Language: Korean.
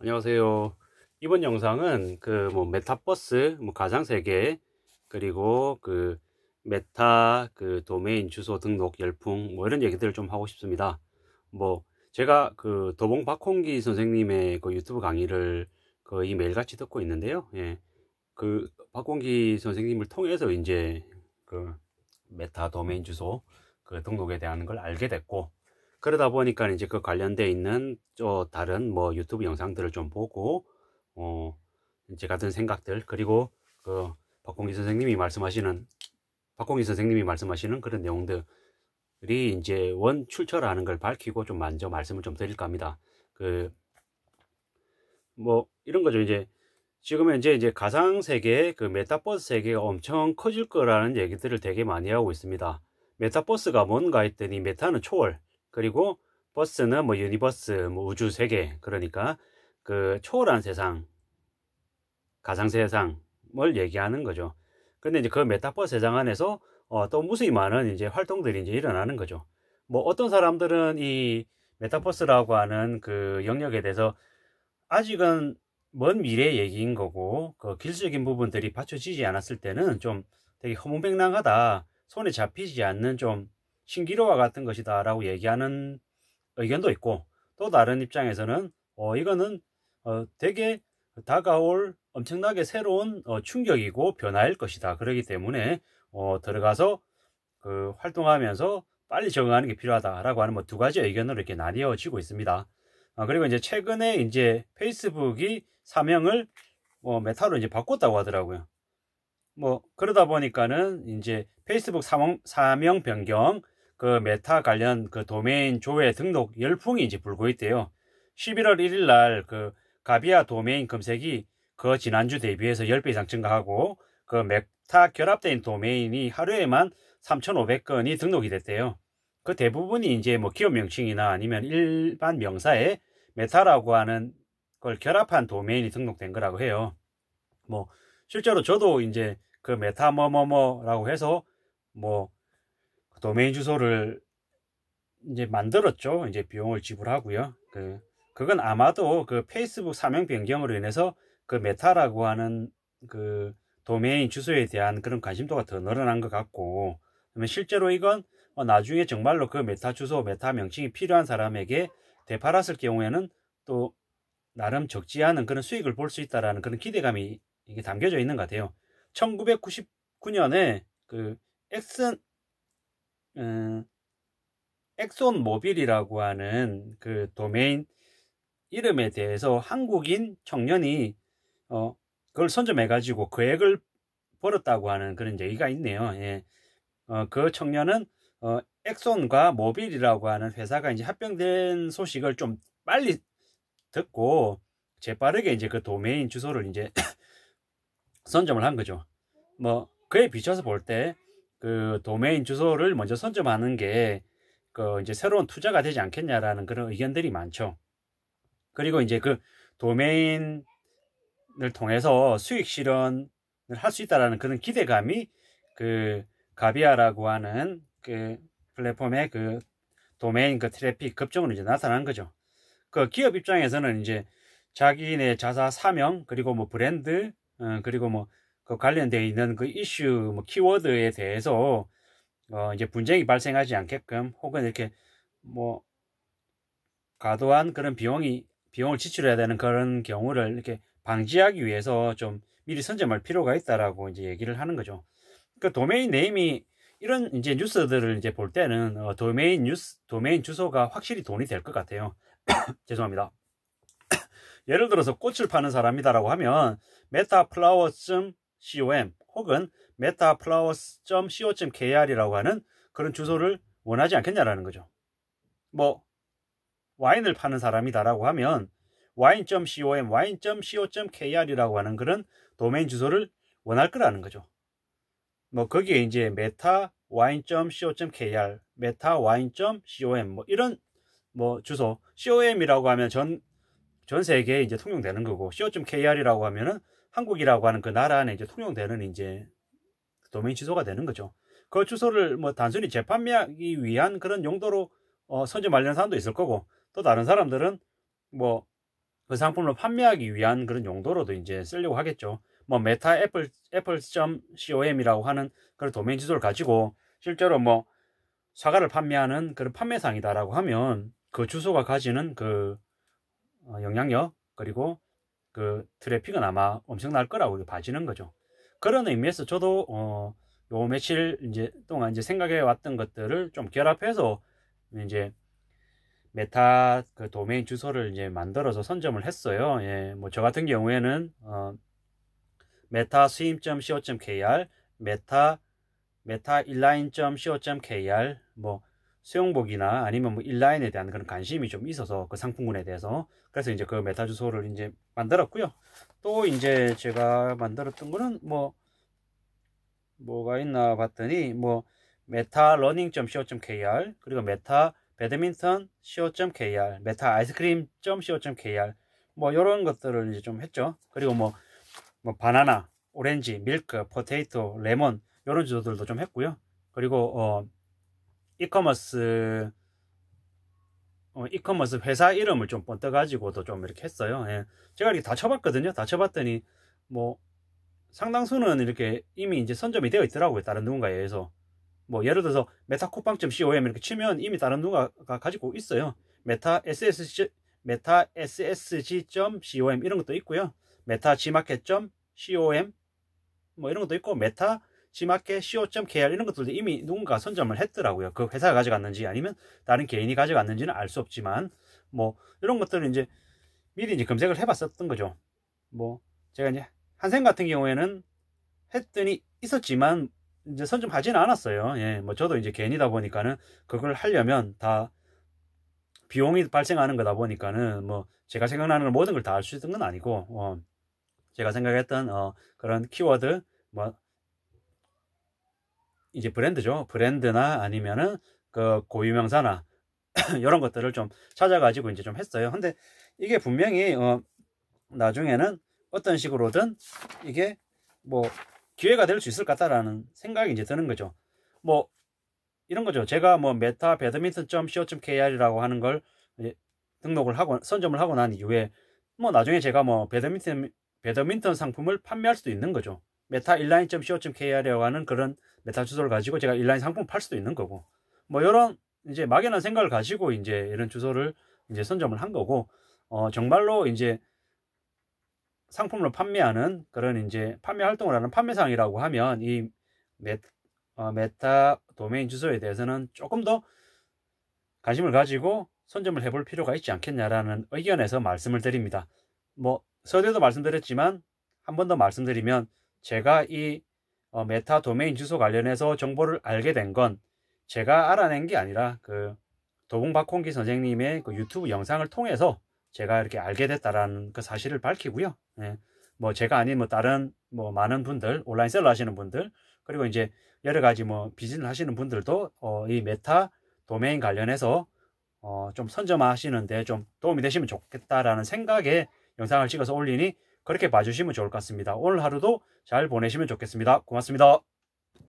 안녕하세요. 이번 영상은 그뭐 메타버스 뭐 가상 세계 그리고 그 메타 그 도메인 주소 등록 열풍 뭐 이런 얘기들을 좀 하고 싶습니다. 뭐 제가 그 도봉 박홍기 선생님의 그 유튜브 강의를 거의 매일같이 듣고 있는데요. 예. 그 박홍기 선생님을 통해서 이제 그 메타 도메인 주소 그 등록에 대한 걸 알게 됐고 그러다 보니까 이제 그 관련돼 있는 또 다른 뭐 유튜브 영상들을 좀 보고 어 이제 같은 생각들 그리고 그 박공기 선생님이 말씀하시는 박공기 선생님이 말씀하시는 그런 내용들이 이제 원 출처라는 걸 밝히고 좀 먼저 말씀을 좀 드릴까 합니다. 그 뭐 이런 거죠 이제 지금 현재 이제 가상 세계 그 메타버스 세계가 엄청 커질 거라는 얘기들을 되게 많이 하고 있습니다. 메타버스가 뭔가 했더니 메타는 초월 그리고 버스는 뭐 유니버스, 뭐 우주 세계 그러니까 그 초월한 세상, 가상 세상을 얘기하는 거죠. 근데 이제 그 메타버 세상 안에서 어, 또 무수히 많은 이제 활동들이 이제 일어나는 거죠. 뭐 어떤 사람들은 이 메타버스라고 하는 그 영역에 대해서 아직은 먼 미래 얘기인 거고 그길술적인 부분들이 받쳐지지 않았을 때는 좀 되게 허무맹랑하다 손에 잡히지 않는 좀 신기루와 같은 것이다 라고 얘기하는 의견도 있고 또 다른 입장에서는 어, 이거는 어, 되게 다가올 엄청나게 새로운 어, 충격이고 변화일 것이다. 그러기 때문에 어, 들어가서 그 활동하면서 빨리 적응하는 게 필요하다라고 하는 뭐 두 가지 의견으로 이렇게 나뉘어지고 있습니다. 어, 그리고 이제 최근에 이제 페이스북이 사명을 뭐 메타로 이제 바꿨다고 하더라고요. 뭐 그러다 보니까는 이제 페이스북 사명 변경 그 메타 관련 그 도메인 조회 등록 열풍이 이제 불고 있대요. 11월 1일 날 그 가비아 도메인 검색이 그 지난주 대비해서 10배 이상 증가하고 그 메타 결합된 도메인이 하루에만 3,500건이 등록이 됐대요. 그 대부분이 이제 뭐 기업 명칭이나 아니면 일반 명사에 메타라고 하는 걸 결합한 도메인이 등록된 거라고 해요. 뭐 실제로 저도 이제 그 메타 뭐 뭐뭐라고 해서 뭐그 도메인 주소를 이제 만들었죠. 이제 비용을 지불하고요. 그 그건 아마도 그 페이스북 사명 변경으로 인해서 그 메타라고 하는 그 도메인 주소에 대한 그런 관심도가 더 늘어난 것 같고 그러면 실제로 이건 뭐 나중에 정말로 그 메타 주소, 메타 명칭이 필요한 사람에게 되팔았을 경우에는 또 나름 적지 않은 그런 수익을 볼 수 있다라는 그런 기대감이 이게 담겨져 있는 것 같아요. 1999년에 그 엑슨 음, 어, 엑손 모빌이라고 하는 그 도메인 이름에 대해서 한국인 청년이 어, 그걸 선점해 가지고 그 액을 벌었다고 하는 그런 얘기가 있네요. 예. 어, 그 청년은 어, 엑손과 모빌이라고 하는 회사가 이제 합병된 소식을 좀 빨리 듣고 재빠르게 이제 그 도메인 주소를 이제 선점을 한 거죠. 뭐 그에 비춰서 볼때 그 도메인 주소를 먼저 선점하는 게 그 이제 새로운 투자가 되지 않겠냐라는 그런 의견들이 많죠. 그리고 이제 그 도메인을 통해서 수익 실현을 할 수 있다라는 그런 기대감이 그 가비아라고 하는 그 플랫폼의 그 도메인 그 트래픽 급정으로 이제 나타난 거죠. 그 기업 입장에서는 이제 자기네 자사 사명 그리고 뭐 브랜드 어, 그리고 뭐그 관련되어 있는 그 이슈, 뭐 키워드에 대해서 어 이제 분쟁이 발생하지 않게끔 혹은 이렇게 뭐 과도한 그런 비용이 비용을 지출해야 되는 그런 경우를 이렇게 방지하기 위해서 좀 미리 선점할 필요가 있다라고 이제 얘기를 하는 거죠. 그 도메인 네임이 이런 이제 뉴스들을 이제 볼 때는 어, 도메인 뉴스 도메인 주소가 확실히 돈이 될 것 같아요. 죄송합니다. 예를 들어서 꽃을 파는 사람이다라고 하면 메타플라워쯤 com 혹은 metaplus.co.kr이라고 하는 그런 주소를 원하지 않겠냐라는 거죠. 뭐 와인을 파는 사람이다라고 하면 wine.com, wine.co.kr이라고 하는 그런 도메인 주소를 원할 거라는 거죠. 뭐 거기에 이제 메타 wine.co.kr, 메타 wine.com 뭐 이런 뭐 주소 com이라고 하면 전 전 세계에 이제 통용되는 거고 co.kr이라고 하면은 한국이라고 하는 그 나라 안에 이제 통용되는 이제 도메인 취소가 되는 거죠. 그 주소를 뭐 단순히 재판매하기 위한 그런 용도로 어, 선점 관련 사람도 있을 거고 또 다른 사람들은 뭐 그 상품을 판매하기 위한 그런 용도로도 이제 쓰려고 하겠죠. 뭐 메타 애플 애플.com이라고 하는 그런 도메인 주소를 가지고 실제로 뭐 사과를 판매하는 그런 판매상이다라고 하면 그 주소가 가지는 그 어, 영향력 그리고 그 트래픽은 아마 엄청날 거라고 봐지는 거죠. 그런 의미에서 저도 어, 요 며칠 이제 동안 이제 생각해 왔던 것들을 좀 결합해서 이제 메타 그 도메인 주소를 이제 만들어서 선점을 했어요. 예, 뭐 저 같은 경우에는 어, 메타 수임.co.kr, 메타 메타 인라인.co.kr, 뭐 수영복이나 아니면 뭐 인라인에 대한 그런 관심이 좀 있어서 그 상품군에 대해서 그래서 이제 그 메타 주소를 이제 만들었고요. 또 이제 제가 만들었던 거는 뭐 뭐가 있나 봤더니 뭐 메타 러닝.co.kr 그리고 메타 배드민턴 co.kr 메타 아이스크림.co.kr 뭐 이런 것들을 이제 좀 했죠. 그리고 뭐, 뭐 바나나, 오렌지, 밀크, 포테이토, 레몬 이런 주소들도 좀 했고요. 그리고 어 이커머스 어, 이커머스 회사 이름을 좀번뜩가지고도좀 이렇게 했어요. 예. 제가 이렇게 다 쳐봤거든요. 다 쳐봤더니 뭐 상당수는 이렇게 이미 이제 선점이 되어 있더라고요. 다른 누군가에 의해서. 뭐 예를 들어서 메타코팡.com 점 이렇게 치면 이미 다른 누군가가 가지고 있어요. 메타 SSG 메타 ssg.com 이런 것도 있고요. 메타 지마켓.com 뭐 이런 것도 있고 메타 지마켓, co.kr 이런 것들도 이미 누군가 선점을 했더라고요. 그 회사가 가져갔는지 아니면 다른 개인이 가져갔는지는 알 수 없지만 뭐 이런 것들은 이제 미리 이제 검색을 해봤었던 거죠. 뭐 제가 이제 한샘 같은 경우에는 했더니 있었지만 이제 선점하지는 않았어요. 예, 뭐 저도 이제 개인이다 보니까는 그걸 하려면 다 비용이 발생하는 거다 보니까는 뭐 제가 생각나는 모든 걸 다 할 수 있는 건 아니고 어, 제가 생각했던 어, 그런 키워드 뭐 이제 브랜드죠. 브랜드나 아니면은 그 고유명사나 이런 것들을 좀 찾아가지고 이제 좀 했어요. 근데 이게 분명히 어 나중에는 어떤 식으로든 이게 뭐 기회가 될 수 있을 것 같다라는 생각이 이제 드는 거죠. 뭐 이런 거죠. 제가 뭐 메타 배드민턴.co.kr이라고 하는 걸 등록을 하고 선점을 하고 난 이후에 뭐 나중에 제가 뭐 배드민턴 배드민턴 상품을 판매할 수도 있는 거죠. 메타 인라인.co.kr이라고 하는 그런 메타 주소를 가지고 제가 인라인 상품 팔 수도 있는 거고 뭐 이런 이제 막연한 생각을 가지고 이제 이런 주소를 이제 선점을 한 거고 어 정말로 이제 상품으로 판매하는 그런 이제 판매 활동을 하는 판매상이라고 하면 이 메, 어, 메타 도메인 주소에 대해서는 조금 더 관심을 가지고 선점을 해볼 필요가 있지 않겠냐라는 의견에서 말씀을 드립니다. 뭐 서두에도 말씀드렸지만 한 번 더 말씀드리면 제가 이 어, 메타 도메인 주소 관련해서 정보를 알게 된 건 제가 알아낸 게 아니라 그 도봉 박홍기 선생님의 그 유튜브 영상을 통해서 제가 이렇게 알게 됐다라는 그 사실을 밝히고요. 예. 뭐 제가 아닌 뭐 다른 뭐 많은 분들 온라인 셀러 하시는 분들 그리고 이제 여러 가지 뭐 비즈니스 하시는 분들도 어, 이 메타 도메인 관련해서 어, 좀 선점하시는데 좀 도움이 되시면 좋겠다라는 생각에 영상을 찍어서 올리니 그렇게 봐주시면 좋을 것 같습니다. 오늘 하루도 잘 보내시면 좋겠습니다. 고맙습니다.